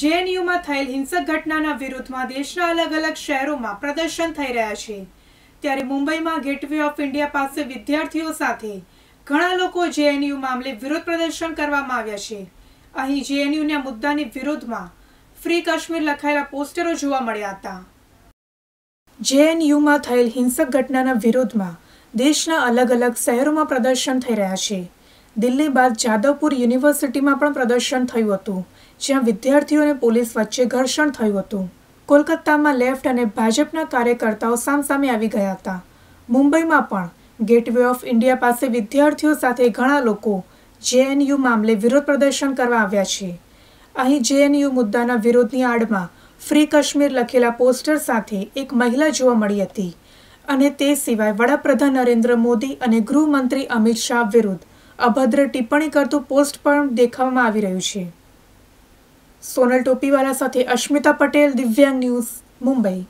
જેએનયુમાં થયેલ હિંસક ઘટનાના વિરુદ્ધમાં દેશના અલગ અલગ શહેરોમાં પ્રદર્શન થઈ રહ્યા છે ત્યારે મુંબઈમાં ગેટવે ઓફ ઇન્ડિયા પાસે વિદ્યાર્થીઓ સાથે ઘણા લોકો જેએનયુ મામલે વિરોધ પ્રદર્શન કરવામાં આવ્યા છે અહીં જેએનયુના મુદ્દાની વિરુદ્ધમાં ફ્રી કાશ્મીર લખાયેલા પોસ્ટરો જોવા મળ્યા હતા જેએનયુમાં થયેલ હિંસક ઘટનાના વિરોધમાં દેશના અલગ અલગ શહેરોમાં પ્રદર્શન થઈ રહ્યા છે દિલ્હી બાદ જાદવપુર યુનિવર્સિટીમાં પણ પ્રદર્શન થયું હતું જ્યાં વિદ્યાર્થીઓ અને પોલીસ વચ્ચે ઘર્ષણ થયું હતું કોલકાતામાં લેફ્ટ અને ભાજપના કાર્યકર્તાઓ સામસામે આવી ગયા હતા મુંબઈમાં પણ ગેટવે ઓફ ઇન્ડિયા પાસે વિદ્યાર્થીઓ સાથે ઘણા લોકો જેએનયુ મામલે વિરોધ પ્રદર્શન કરવા આવ્યા છે અહીં જેએનયુ મુદ્દાના વિરોધની આડમાં ફ્રી કાશ્મીર લખેલા પોસ્ટર સાથે એક મહિલા જોવા મળી હતી અને તે સિવાય વડાપ્રધાન નરેન્દ્ર મોદી અને ગૃહમંત્રી અમિત શાહ વિરુદ્ધ અભદ્ર ટિપ્પણી કરતું પોસ્ટ પણ દેખાવામાં આવી રહ્યું છે સોનલ ટોપીવાલા સાથે અશ્મિતા પટેલ દિવ્યાંગ ન્યૂઝ મુંબઈ